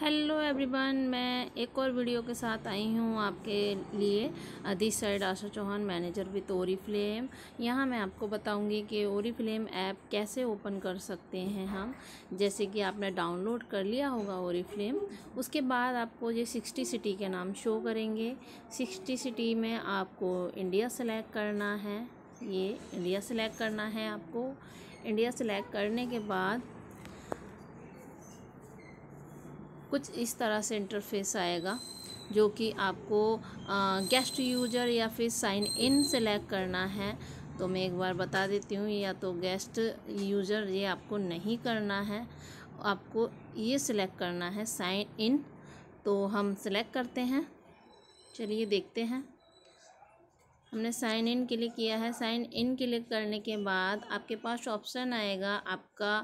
hello everyone मैं एक और वीडियो के साथ आई हूँ आपके लिए अदिश साइड Asha Chauhan manager with Oriflame यहाँ मैं आपको बताऊँगी कि ओरी फ्लेम ऐप कैसे ओपन कर सकते हैं हम जैसे कि आपने डाउनलोड कर लिया होगा ओरी फ्लेम उसके बाद आपको ये सिक्सटी सिटी के नाम शो करेंगे सिक्सटी सिटी में आपको इंडिया सेलेक्ट करना है ये इंडिया सेलेक्ट करना है आपको इंडिया सेलेक्ट करने के बाद कुछ इस तरह से इंटरफेस आएगा जो कि आपको गेस्ट यूजर या फिर साइन इन सेलेक्ट करना है तो मैं एक बार बता देती हूँ या तो गेस्ट यूजर ये आपको नहीं करना है आपको ये सिलेक्ट करना है साइन इन तो हम सेलेक्ट करते हैं चलिए देखते हैं हमने साइन इन क्लिक किया है साइन इन क्लिक करने के बाद आपके पास ऑप्शन आएगा आपका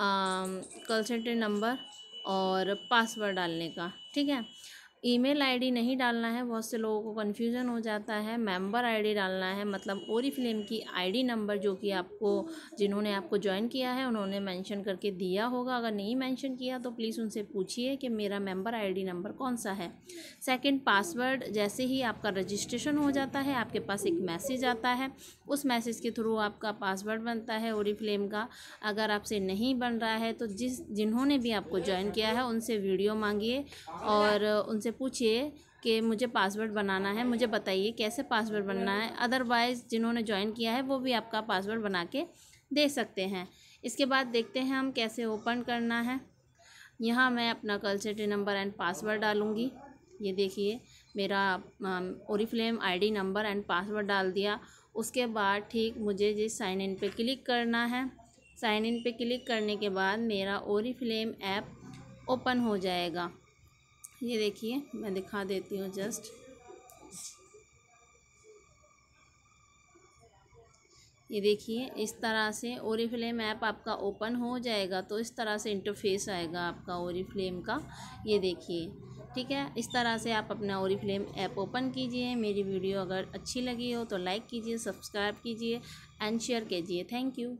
कंसल्टेंट नंबर और पासवर्ड डालने का ठीक है ईमेल आईडी नहीं डालना है बहुत से लोगों को कन्फ्यूज़न हो जाता है मेंबर आईडी डालना है मतलब ओरी फिल्म की आईडी नंबर जो कि आपको जिन्होंने आपको ज्वाइन किया है उन्होंने मेंशन करके दिया होगा अगर नहीं मेंशन किया तो प्लीज़ उनसे पूछिए कि मेरा मेंबर आईडी नंबर कौन सा है सेकंड पासवर्ड जैसे ही आपका रजिस्ट्रेशन हो जाता है आपके पास एक मैसेज आता है उस मैसेज के थ्रू आपका पासवर्ड बनता है ओरी फ्लेम का अगर आपसे नहीं बन रहा है तो जिस जिन्होंने भी आपको ज्वाइन किया है उनसे वीडियो मांगिए और उनसे पूछिए कि मुझे पासवर्ड बनाना है मुझे बताइए कैसे पासवर्ड बनना है अदरवाइज़ जिन्होंने ज्वाइन किया है वो भी आपका पासवर्ड बना के दे सकते हैं इसके बाद देखते हैं हम कैसे ओपन करना है यहाँ मैं अपना कल्सेटी नंबर एंड पासवर्ड डालूँगी ये देखिए मेरा Oriflame ID number and password डाल दिया उसके बाद ठीक मुझे जिस साइन इन पे क्लिक करना है साइन इन पे क्लिक करने के बाद मेरा ओरिफ्लेम ऐप ओपन हो जाएगा ये देखिए मैं दिखा देती हूँ जस्ट ये देखिए इस तरह से और फ्लेम ऐप आपका ओपन हो जाएगा तो इस तरह से इंटरफेस आएगा आपका और फ्लेम का ये देखिए ठीक है इस तरह से आप अपना और फ्लेम ऐप ओपन कीजिए मेरी वीडियो अगर अच्छी लगी हो तो लाइक कीजिए सब्सक्राइब कीजिए एंड शेयर कीजिए थैंक यू